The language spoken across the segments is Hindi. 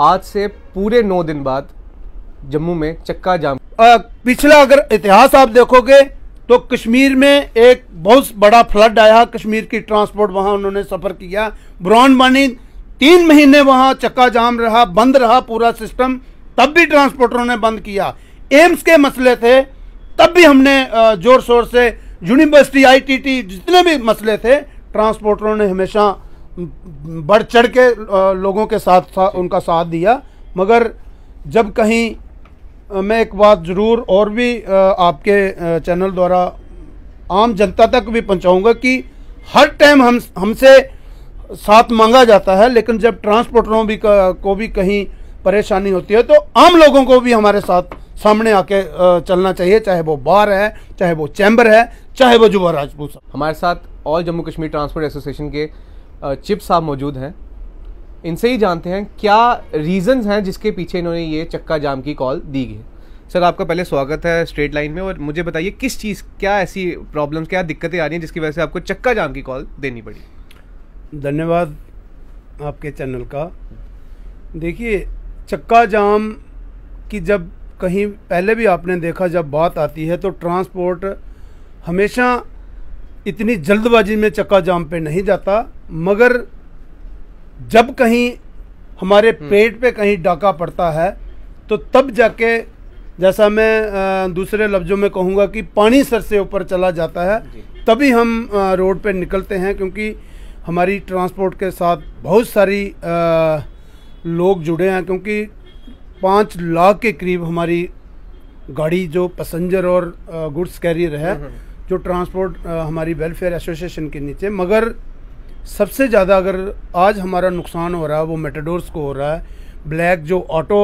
आज से पूरे नौ दिन बाद जम्मू में चक्का जाम आ, पिछला अगर इतिहास आप देखोगे तो कश्मीर में एक बहुत बड़ा फ्लड आया कश्मीर की ट्रांसपोर्ट वहां उन्होंने सफ़र किया ब्रॉन बनी तीन महीने वहां चक्का जाम रहा बंद रहा पूरा सिस्टम तब भी ट्रांसपोर्टरों ने बंद किया एम्स के मसले थे तब भी हमने जोर शोर से यूनिवर्सिटी आईटीटी जितने भी मसले थे ट्रांसपोर्टरों ने हमेशा बढ़ चढ़ के लोगों के साथ सा, उनका साथ दिया मगर जब कहीं मैं एक बात ज़रूर और भी आपके चैनल द्वारा आम जनता तक भी पहुंचाऊंगा कि हर टाइम हम हमसे साथ मांगा जाता है लेकिन जब ट्रांसपोर्टरों भी को भी कहीं परेशानी होती है तो आम लोगों को भी हमारे साथ सामने आके चलना चाहिए चाहे वो बार है चाहे वो चैम्बर है चाहे वो जुबा राजपूत हमारे साथ all Jammu Kashmir transport association के चिप्स साहब मौजूद हैं इनसे ही जानते हैं क्या रीज़न्स हैं जिसके पीछे इन्होंने ये चक्का जाम की कॉल दी गई सर आपका पहले स्वागत है स्ट्रेट लाइन में और मुझे बताइए किस चीज़ क्या ऐसी प्रॉब्लम्स क्या दिक्कतें आ रही हैं जिसकी वजह से आपको चक्का जाम की कॉल देनी पड़ी धन्यवाद आपके चैनल का देखिए चक्का जाम की जब कहीं पहले भी आपने देखा जब बात आती है तो ट्रांसपोर्ट हमेशा इतनी जल्दबाजी में चक्का जाम पे नहीं जाता मगर जब कहीं हमारे हम्म। पेट पे कहीं डाका पड़ता है तो तब जाके जैसा मैं दूसरे लफ्ज़ों में कहूँगा कि पानी सर से ऊपर चला जाता है तभी हम रोड पे निकलते हैं क्योंकि हमारी ट्रांसपोर्ट के साथ बहुत सारी लोग जुड़े हैं क्योंकि पाँच लाख के करीब हमारी गाड़ी जो पसेंजर और गुड्स कैरियर है हम्म, हम्म। जो ट्रांसपोर्ट हमारी वेलफेयर एसोसिएशन के नीचे मगर सबसे ज़्यादा अगर आज हमारा नुकसान हो रहा है वो मेटाडोर्स को हो रहा है ब्लैक जो ऑटो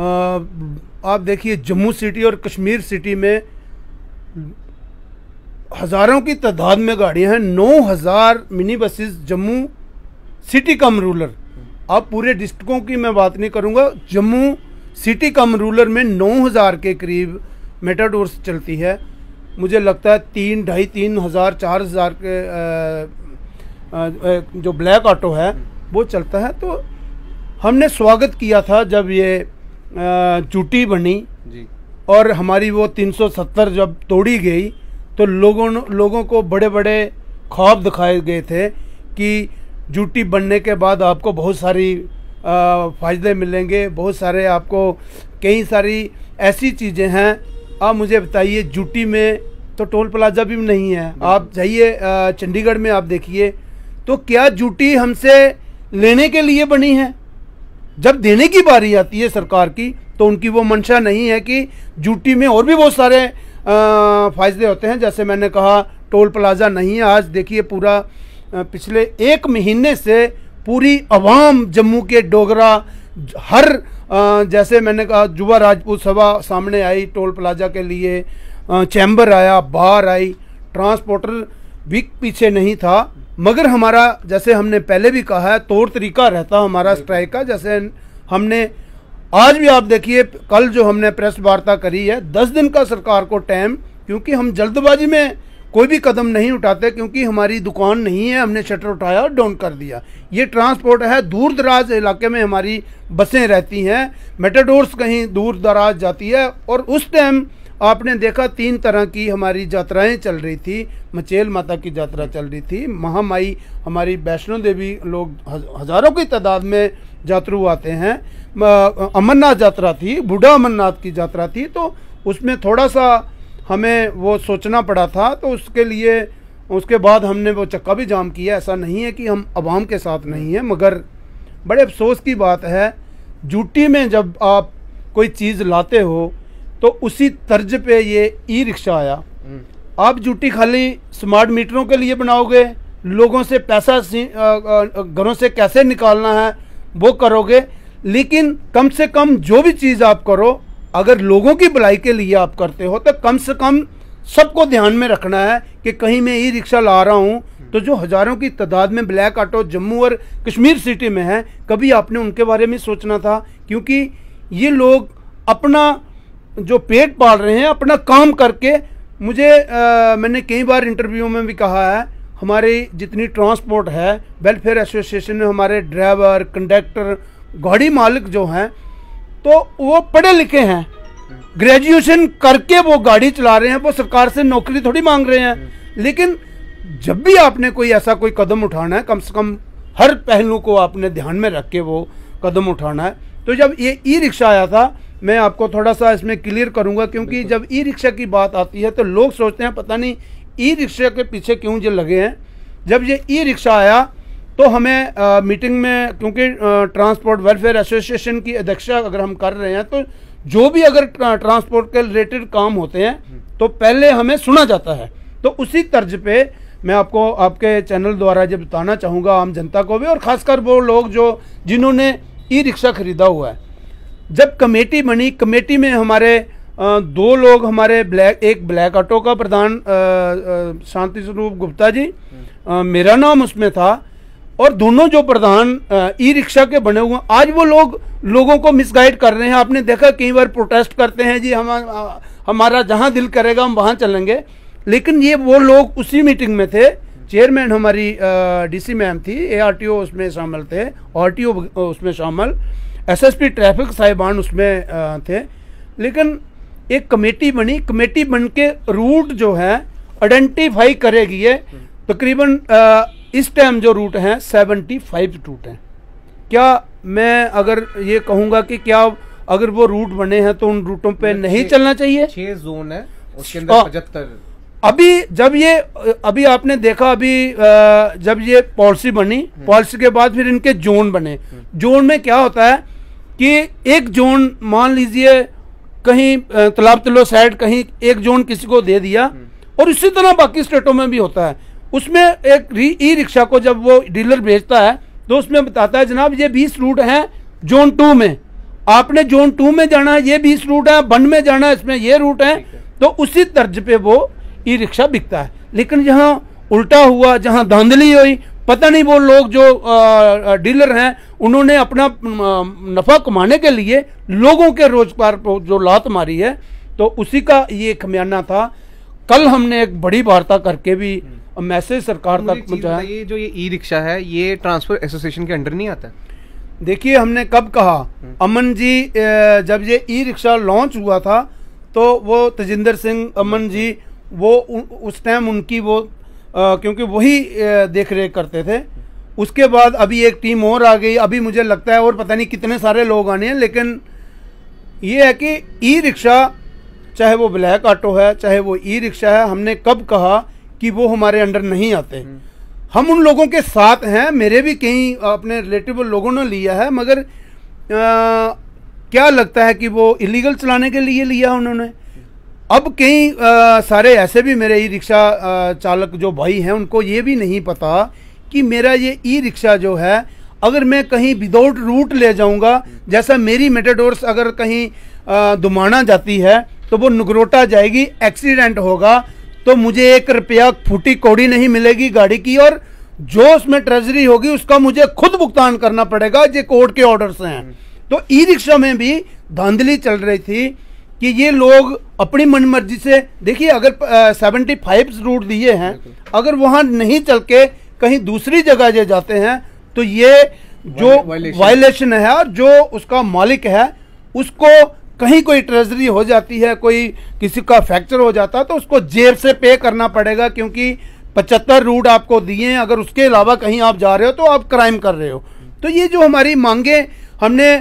आप देखिए जम्मू सिटी और कश्मीर सिटी में हज़ारों की तादाद में गाड़ियां हैं नौ हज़ार mini buses Jammu city cum rural अब पूरे डिस्ट्रिक्टों की मैं बात नहीं करूंगा जम्मू सिटी कम रूलर में नौ हज़ार के करीब मेटाडोर्स चलती है मुझे लगता है तीन ढाई तीन हज़ार चार हज़ार के आ, जो ब्लैक ऑटो है वो चलता है तो हमने स्वागत किया था जब ये चूटी बनी जी और हमारी वो 370 जब तोड़ी गई तो लोगों लोगों को बड़े बड़े ख्वाब दिखाए गए थे कि जूटी बनने के बाद आपको बहुत सारी फ़ायदे मिलेंगे बहुत सारे आपको कई सारी ऐसी चीज़ें हैं आप मुझे बताइए जूटी में तो टोल प्लाजा भी नहीं है आप जाइए चंडीगढ़ में आप देखिए तो क्या जूटी हमसे लेने के लिए बनी है जब देने की बारी आती है सरकार की तो उनकी वो मंशा नहीं है कि जूटी में और भी बहुत सारे फायदे होते हैं जैसे मैंने कहा टोल प्लाजा नहीं है आज देखिए पूरा पिछले एक महीने से पूरी आवाम जम्मू के डोगरा हर जैसे मैंने कहा युवा राजपूत सभा सामने आई टोल प्लाजा के लिए चैम्बर आया बाहर आई ट्रांसपोर्टर वीक पीछे नहीं था मगर हमारा जैसे हमने पहले भी कहा है तौर तरीका रहता हमारा स्ट्राइक का जैसे हमने आज भी आप देखिए कल जो हमने प्रेस वार्ता करी है दस दिन का सरकार को टाइम क्योंकि हम जल्दबाजी में कोई भी कदम नहीं उठाते क्योंकि हमारी दुकान नहीं है हमने शटर उठाया और डाउन कर दिया ये ट्रांसपोर्ट है दूर दराज इलाके में हमारी बसें रहती हैं मेटाडोर्स कहीं दूर दराज जाती है और उस टाइम आपने देखा तीन तरह की हमारी यात्राएं चल रही थी मचेल माता की यात्रा चल रही थी महामाई हमारी वैष्णो देवी लोग हजारों की तादाद में यात्रु आते हैं अमरनाथ यात्रा थी बूढ़ा अमरनाथ की यात्रा थी तो उसमें थोड़ा सा हमें वो सोचना पड़ा था तो उसके लिए उसके बाद हमने वो चक्का भी जाम किया ऐसा नहीं है कि हम आवाम के साथ नहीं हैं मगर बड़े अफसोस की बात है जूटी में जब आप कोई चीज़ लाते हो तो उसी तर्ज पे ये ई रिक्शा आया हम्म। आप जूटी खाली स्मार्ट मीटरों के लिए बनाओगे लोगों से पैसा घरों से कैसे निकालना है वो करोगे लेकिन कम से कम जो भी चीज़ आप करो अगर लोगों की भलाई के लिए आप करते हो तो कम से कम सबको ध्यान में रखना है कि कहीं मैं ई रिक्शा ला रहा हूँ हम्म। तो जो हज़ारों की तादाद में ब्लैक ऑटो जम्मू और कश्मीर सिटी में है कभी आपने उनके बारे में सोचना था क्योंकि ये लोग अपना जो पेट पाल रहे हैं अपना काम करके मुझे आ, मैंने कई बार इंटरव्यू में भी कहा है हमारी जितनी ट्रांसपोर्ट है वेलफेयर एसोसिएशन में हमारे ड्राइवर कंडक्टर गाड़ी मालिक जो हैं तो वो पढ़े लिखे हैं ग्रेजुएशन करके वो गाड़ी चला रहे हैं वो सरकार से नौकरी थोड़ी मांग रहे हैं लेकिन जब भी आपने कोई ऐसा कोई कदम उठाना है कम से कम हर पहलू को आपने ध्यान में रख के वो कदम उठाना है तो जब ये ई रिक्शा आया था मैं आपको थोड़ा सा इसमें क्लियर करूंगा क्योंकि जब ई रिक्शा की बात आती है तो लोग सोचते हैं पता नहीं ई रिक्शा के पीछे क्यों जो लगे हैं जब ये ई रिक्शा आया तो हमें आ, मीटिंग में क्योंकि ट्रांसपोर्ट वेलफेयर एसोसिएशन की अध्यक्षता अगर हम कर रहे हैं तो जो भी अगर ट्रांसपोर्ट के रिलेटेड काम होते हैं हम्म। तो पहले हमें सुना जाता है तो उसी तर्ज पे मैं आपको आपके चैनल द्वारा जब बताना चाहूँगा आम जनता को भी और ख़ासकर वो लोग जो जिन्होंने ई रिक्शा ख़रीदा हुआ है जब कमेटी बनी कमेटी में हमारे दो लोग हमारे ब्लैक एक ब्लैक ऑटो का प्रधान शांति स्वरूप गुप्ता जी आ, मेरा नाम उसमें था और दोनों जो प्रधान ई रिक्शा के बने हुए आज वो लोग लोगों को मिसगाइड कर रहे हैं आपने देखा कई बार प्रोटेस्ट करते हैं जी हम हमारा जहां दिल करेगा हम वहां चलेंगे लेकिन ये वो लोग उसी मीटिंग में थे चेयरमैन हमारी डीसी मैम थी एआरटीओ उसमें शामिल थे आरटीओ उसमें शामिल एसएसपी ट्रैफिक साहिबान उसमें थे लेकिन एक कमेटी बनी कमेटी बन के रूट जो है आइडेंटिफाई करेगी ये तकरीबन तो इस टाइम जो रूट हैं सेवेंटी फाइव रूट हैं क्या मैं अगर ये कहूँगा कि क्या अगर वो रूट बने हैं तो उन रूटों पे नहीं चलना चाहिए छह जोन है उसके अंदर हाँ। पचहत्तर अभी जब ये अभी आपने देखा अभी जब ये पॉलिसी बनी पॉलिसी हम्म। के बाद फिर इनके जोन बने जोन हम्म। में क्या होता है कि एक जोन मान लीजिए कहीं तालाब तिलो साइड कहीं एक जोन किसी को दे दिया हम्म। और इसी तरह बाकी स्टेटों में भी होता है उसमें एक ई रिक्शा को जब वो डीलर भेजता है तो उसमें बताता है जनाब ये बीस रूट हैं जोन टू में आपने जोन टू में जाना है ये बीस रूट है बंड में जाना है इसमें ये रूट है तो उसी तर्ज पे वो ई रिक्शा बिकता है लेकिन जहाँ उल्टा हुआ जहाँ धांधली हुई पता नहीं वो लोग जो डीलर हैं उन्होंने अपना नफा कमाने के लिए लोगों के रोजगार पर जो लात मारी है तो उसी का ये खमियाना था कल हमने एक बड़ी वार्ता करके भी हम्म। मैसेज सरकार तक पहुंचाया ये जो ये ई रिक्शा है ये ट्रांसपोर्ट एसोसिएशन के अंडर नहीं आता देखिए हमने कब कहा हम्म। अमन जी जब ये ई रिक्शा लॉन्च हुआ था तो वो तजिंदर सिंह अमन हम्म। जी वो उस टाइम उनकी वो क्योंकि वही देख रेख करते थे उसके बाद अभी एक टीम और आ गई अभी मुझे लगता है और पता नहीं कितने सारे लोग आने हैं लेकिन ये है कि ई रिक्शा चाहे वो ब्लैक ऑटो है चाहे वो ई रिक्शा है हमने कब कहा कि वो हमारे अंडर नहीं आते हम्म। हम उन लोगों के साथ हैं मेरे भी कई अपने रिलेटिव लोगों ने लिया है मगर आ, क्या लगता है कि वो इलीगल चलाने के लिए लिया उन्होंने अब कई सारे ऐसे भी मेरे ई रिक्शा चालक जो भाई हैं उनको ये भी नहीं पता कि मेरा ये ई रिक्शा जो है अगर मैं कहीं विदाउट रूट ले जाऊंगा जैसा मेरी मेटाडोर्स अगर कहीं दुमाना जाती है तो वो नगरोटा जाएगी एक्सीडेंट होगा तो मुझे एक रुपया फूटी कौड़ी नहीं मिलेगी गाड़ी की और जो उसमें ट्रेजरी होगी उसका मुझे खुद भुगतान करना पड़ेगा जो कोर्ट के ऑर्डर से हैं हम्म। तो ई रिक्शा में भी धांधली चल रही थी कि ये लोग अपनी मनमर्जी से देखिए अगर सेवेंटी फाइव रूट दिए हैं अगर वहाँ नहीं चल के कहीं दूसरी जगह जे जाते हैं तो ये जो वायलेशन है और जो उसका मालिक है उसको कहीं कोई ट्रेजरी हो जाती है कोई किसी का फ्रैक्चर हो जाता है तो उसको जेब से पे करना पड़ेगा क्योंकि पचहत्तर रूट आपको दिए हैं अगर उसके अलावा कहीं आप जा रहे हो तो आप क्राइम कर रहे हो तो ये जो हमारी मांगे हमने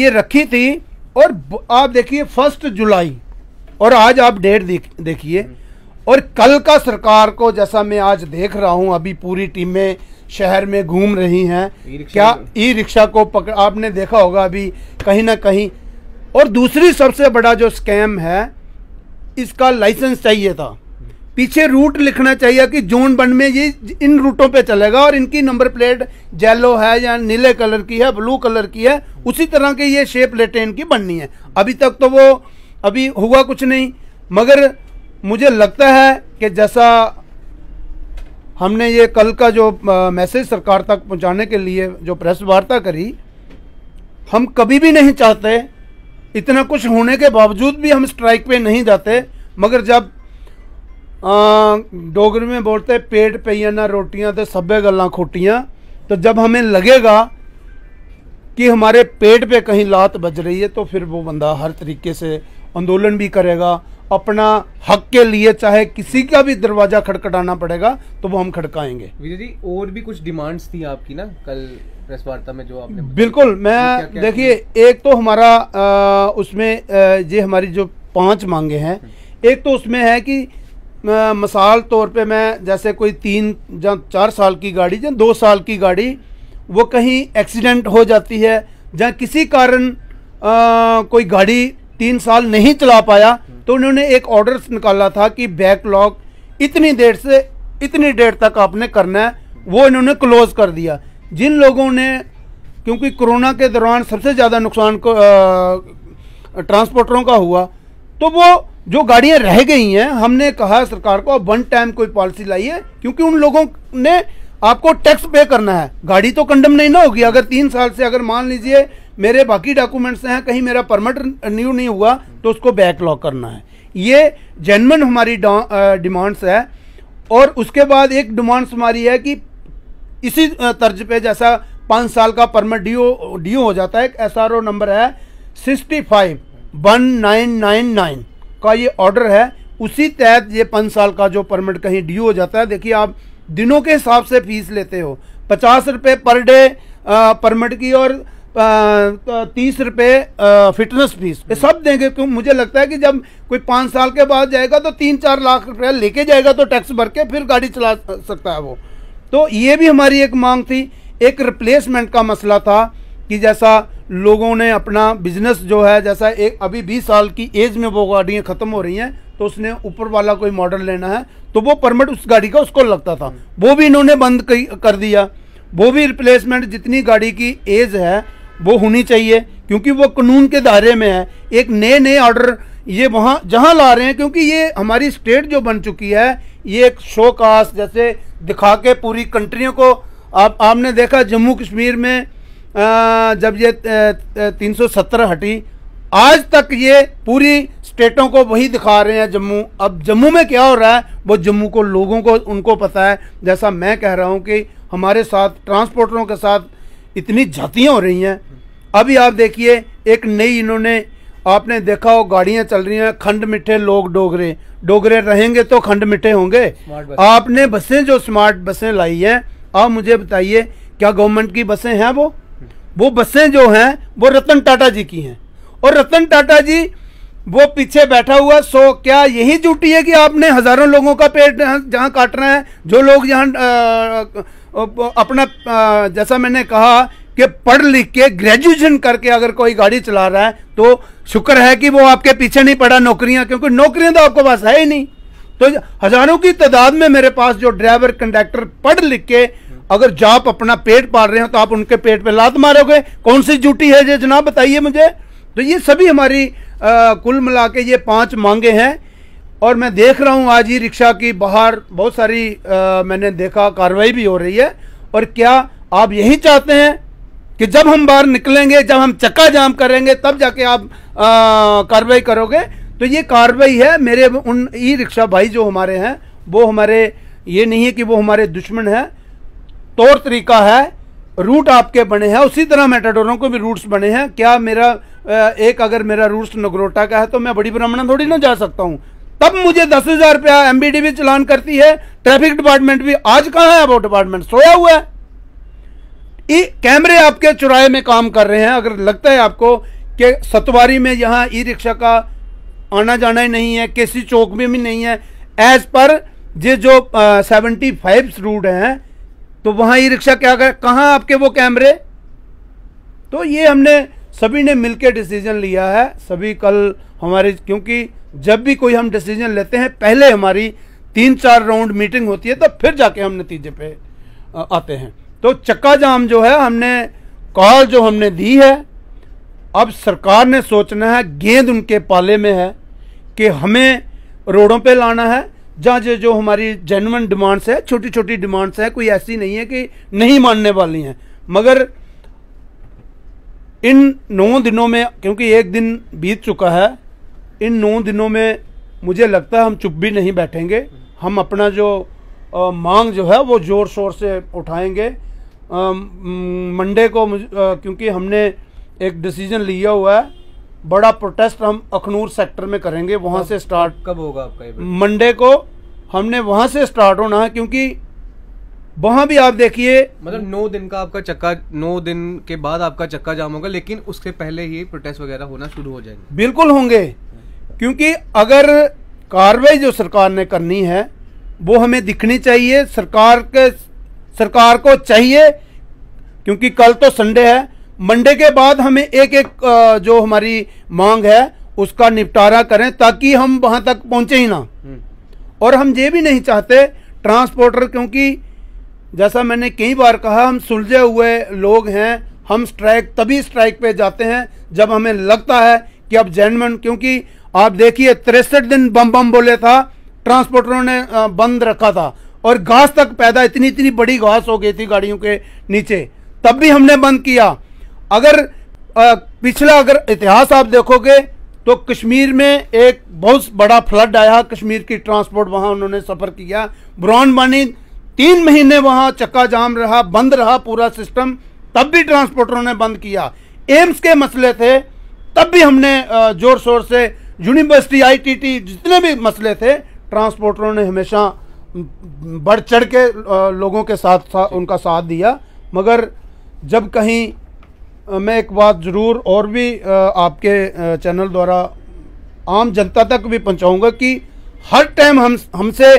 ये रखी थी और आप देखिए फर्स्ट जुलाई और आज आप डेट देखिए और कल का सरकार को जैसा मैं आज देख रहा हूं अभी पूरी टीमें शहर में घूम रही हैं क्या ई रिक्शा को पकड़ आपने देखा होगा अभी कहीं ना कहीं और दूसरी सबसे बड़ा जो स्कैम है इसका लाइसेंस चाहिए था पीछे रूट लिखना चाहिए कि जोन वन में ये इन रूटों पे चलेगा और इनकी नंबर प्लेट येलो है या नीले कलर की है ब्लू कलर की है उसी तरह के ये शेप लेटें इनकी बननी है अभी तक तो वो अभी हुआ कुछ नहीं मगर मुझे लगता है कि जैसा हमने ये कल का जो मैसेज सरकार तक पहुंचाने के लिए जो प्रेस वार्ता करी हम कभी भी नहीं चाहते इतना कुछ होने के बावजूद भी हम स्ट्राइक पे नहीं जाते मगर जब डोगरी में बोलते पेट पे ना रोटियां तो सब्बे गल् खोटियां तो जब हमें लगेगा कि हमारे पेट पे कहीं लात बज रही है तो फिर वो बंदा हर तरीके से आंदोलन भी करेगा अपना हक के लिए चाहे किसी का भी दरवाजा खड़खड़ाना पड़ेगा तो वो हम खड़काएंगे विजय जी और भी कुछ डिमांड्स थी आपकी ना कल प्रेस वार्ता में जो आपने बिल्कुल मैं देखिए एक तो हमारा आ, उसमें आ, ये हमारी जो पांच मांगे हैं एक तो उसमें है कि मिसाल तौर पे मैं जैसे कोई तीन या चार साल की गाड़ी या दो साल की गाड़ी वो कहीं एक्सीडेंट हो जाती है या किसी कारण कोई गाड़ी तीन साल नहीं चला पाया तो उन्होंने एक ऑर्डर निकाला था कि बैकलॉग इतनी देर से इतनी देर तक आपने करना है वो इन्होंने क्लोज कर दिया जिन लोगों ने क्योंकि कोरोना के दौरान सबसे ज़्यादा नुकसान ट्रांसपोर्टरों का हुआ तो वो जो गाड़ियां रह गई हैं हमने कहा सरकार को वन टाइम कोई पॉलिसी लाइए क्योंकि उन लोगों ने आपको टैक्स पे करना है गाड़ी तो कंडम नहीं ना होगी अगर तीन साल से अगर मान लीजिए मेरे बाकी डॉक्यूमेंट्स हैं कहीं मेरा परमिट न्यू नहीं हुआ तो उसको बैकलॉग करना है ये जेनमन हमारी डिमांड्स है और उसके बाद एक डिमांड्स हमारी है कि इसी तर्ज पे जैसा पाँच साल का परमिट डी ओ हो जाता है एक एस नंबर है sixty five one nine nine nine का ये ऑर्डर है उसी तहत ये पाँच साल का जो परमिट कहीं ड्यू हो जाता है देखिए आप दिनों के हिसाब से फीस लेते हो पचास रुपये पर डे परमिट की और तीस रुपये फिटनेस फीस ये सब देंगे क्यों मुझे लगता है कि जब कोई पाँच साल के बाद जाएगा तो तीन चार लाख रुपया लेके जाएगा तो टैक्स भर के फिर गाड़ी चला सकता है वो तो ये भी हमारी एक मांग थी एक रिप्लेसमेंट का मसला था कि जैसा लोगों ने अपना बिजनेस जो है जैसा एक अभी 20 साल की एज में वो गाड़ियाँ ख़त्म हो रही हैं तो उसने ऊपर वाला कोई मॉडल लेना है तो वो परमिट उस गाड़ी का उसको लगता था वो भी इन्होंने बंद कर दिया वो भी रिप्लेसमेंट जितनी गाड़ी की एज है वो होनी चाहिए क्योंकि वो कानून के दायरे में है एक नए नए ऑर्डर ये वहाँ जहाँ ला रहे हैं क्योंकि ये हमारी स्टेट जो बन चुकी है ये एक शोकाश जैसे दिखा के पूरी कंट्रियों को आप आपने देखा जम्मू कश्मीर में जब ये सत्तर हटी आज तक ये पूरी स्टेटों को वही दिखा रहे हैं जम्मू अब जम्मू में क्या हो रहा है वो जम्मू को लोगों को उनको पता है जैसा मैं कह रहा हूँ कि हमारे साथ ट्रांसपोर्टरों के साथ इतनी झातियाँ हो रही हैं अभी आप देखिए एक नई इन्होंने आपने देखा हो गाड़ियाँ चल रही हैं खंड मिठे लोग डोगरे डोगरे रहेंगे तो खंड मिठे होंगे आपने बसें जो स्मार्ट बसें लाई हैं आप मुझे बताइए क्या गवर्नमेंट की बसें हैं वो वो बसें जो हैं वो रतन टाटा जी की हैं और रतन टाटा जी वो पीछे बैठा हुआ सो क्या यही ड्यूटी है कि आपने हज़ारों लोगों का पेट जहाँ रहा है जो लोग यहाँ अपना आ, जैसा मैंने कहा कि पढ़ लिख के ग्रेजुएशन करके अगर कोई गाड़ी चला रहा है तो शुक्र है कि वो आपके पीछे नहीं पड़ा नौकरियां क्योंकि नौकरियां तो आपके पास है ही नहीं तो हज़ारों की तादाद में मेरे पास जो ड्राइवर कंडक्टर पढ़ लिख के अगर जाप अपना पेट पाल रहे हो तो आप उनके पेट पे लात मारोगे कौन सी ड्यूटी है ये जनाब बताइए मुझे तो ये सभी हमारी आ, कुल मिला के ये पांच मांगे हैं और मैं देख रहा हूँ आज ही रिक्शा की बाहर बहुत सारी आ, मैंने देखा कार्रवाई भी हो रही है और क्या आप यही चाहते हैं कि जब हम बाहर निकलेंगे जब हम चक्का जाम करेंगे तब जाके आप कार्रवाई करोगे तो ये कार्रवाई है मेरे उन ई रिक्शा भाई जो हमारे हैं वो हमारे ये नहीं है कि वो हमारे दुश्मन हैं तौर तरीका है रूट आपके बने हैं उसी तरह मेटाडोरों को भी रूट्स बने हैं क्या मेरा एक अगर मेरा रूट्स नगरोटा का है तो मैं बड़ी ब्राह्मणा थोड़ी ना जा सकता हूँ तब मुझे दस हजार रुपया डी भी चलान करती है ट्रैफिक डिपार्टमेंट भी आज कहाँ है वो डिपार्टमेंट सोया हुआ है कैमरे आपके चुराए में काम कर रहे हैं अगर लगता है आपको कि सतवारी में यहाँ ई रिक्शा का आना जाना ही नहीं है केसी चौक में भी नहीं है एज पर ये जो सेवेंटी फाइव रूट हैं तो वहाँ ई रिक्शा क्या कर कहाँ आपके वो कैमरे तो ये हमने सभी ने मिलकर डिसीजन लिया है सभी कल हमारे क्योंकि जब भी कोई हम डिसीजन लेते हैं पहले हमारी तीन चार राउंड मीटिंग होती है तो फिर जाके हम नतीजे पे आते हैं तो चक्का जाम जो है हमने कॉल जो हमने दी है अब सरकार ने सोचना है गेंद उनके पाले में है कि हमें रोडों पे लाना है जहाँ जो जो हमारी जेनवन डिमांड्स है छोटी छोटी डिमांड्स हैं कोई ऐसी नहीं है कि नहीं मानने वाली हैं मगर इन नौ दिनों में क्योंकि एक दिन बीत चुका है इन नौ दिनों में मुझे लगता है हम चुप भी नहीं बैठेंगे हम अपना जो आ, मांग जो है वो ज़ोर शोर से उठाएंगे मंडे को आ, क्योंकि हमने एक डिसीज़न लिया हुआ है बड़ा प्रोटेस्ट हम अखनूर सेक्टर में करेंगे वहाँ से स्टार्ट कब होगा आपका मंडे को हमने वहाँ से स्टार्ट होना है क्योंकि वहाँ भी आप देखिए मतलब नौ दिन का आपका चक्का नौ दिन के बाद आपका चक्का जाम होगा लेकिन उसके पहले ही प्रोटेस्ट वगैरह होना शुरू हो जाएंगे बिल्कुल होंगे क्योंकि अगर कार्रवाई जो सरकार ने करनी है वो हमें दिखनी चाहिए सरकार के सरकार को चाहिए क्योंकि कल तो संडे है मंडे के बाद हमें एक एक जो हमारी मांग है उसका निपटारा करें ताकि हम वहां तक पहुंचे ही ना हम्म। और हम ये भी नहीं चाहते ट्रांसपोर्टर क्योंकि जैसा मैंने कई बार कहा हम सुलझे हुए लोग हैं हम स्ट्राइक तभी स्ट्राइक पे जाते हैं जब हमें लगता है कि अब जैनमन क्योंकि आप देखिए तिरसठ दिन बम बम बोले था ट्रांसपोर्टरों ने बंद रखा था और घास तक पैदा इतनी इतनी बड़ी घास हो गई थी गाड़ियों के नीचे तब भी हमने बंद किया अगर आ, पिछला अगर इतिहास आप देखोगे तो कश्मीर में एक बहुत बड़ा फ्लड आया कश्मीर की ट्रांसपोर्ट वहाँ उन्होंने सफ़र किया बनी तीन महीने वहाँ चक्का जाम रहा बंद रहा पूरा सिस्टम तब भी ट्रांसपोर्टरों ने बंद किया एम्स के मसले थे तब भी हमने ज़ोर शोर से यूनिवर्सिटी आईटीटी जितने भी मसले थे ट्रांसपोर्टरों ने हमेशा बढ़ चढ़ के लोगों के साथ सा, उनका साथ दिया मगर जब कहीं मैं एक बात ज़रूर और भी आपके चैनल द्वारा आम जनता तक भी पहुंचाऊंगा कि हर टाइम हम हमसे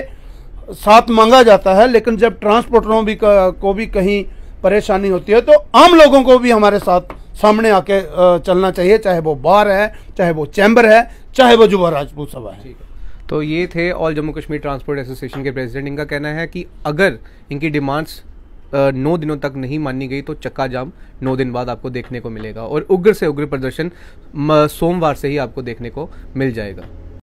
साथ मांगा जाता है लेकिन जब ट्रांसपोर्टरों भी को भी कहीं परेशानी होती है तो आम लोगों को भी हमारे साथ सामने आके चलना चाहिए चाहे वो बार है चाहे वो चैम्बर है चाहे वो जुबा राजपूत सभा है तो ये थे all Jammu Kashmir transport association के प्रेसिडेंट इनका कहना है कि अगर इनकी डिमांड्स नौ दिनों तक नहीं मानी गई तो चक्का जाम नौ दिन बाद आपको देखने को मिलेगा और उग्र से उग्र प्रदर्शन सोमवार से ही आपको देखने को मिल जाएगा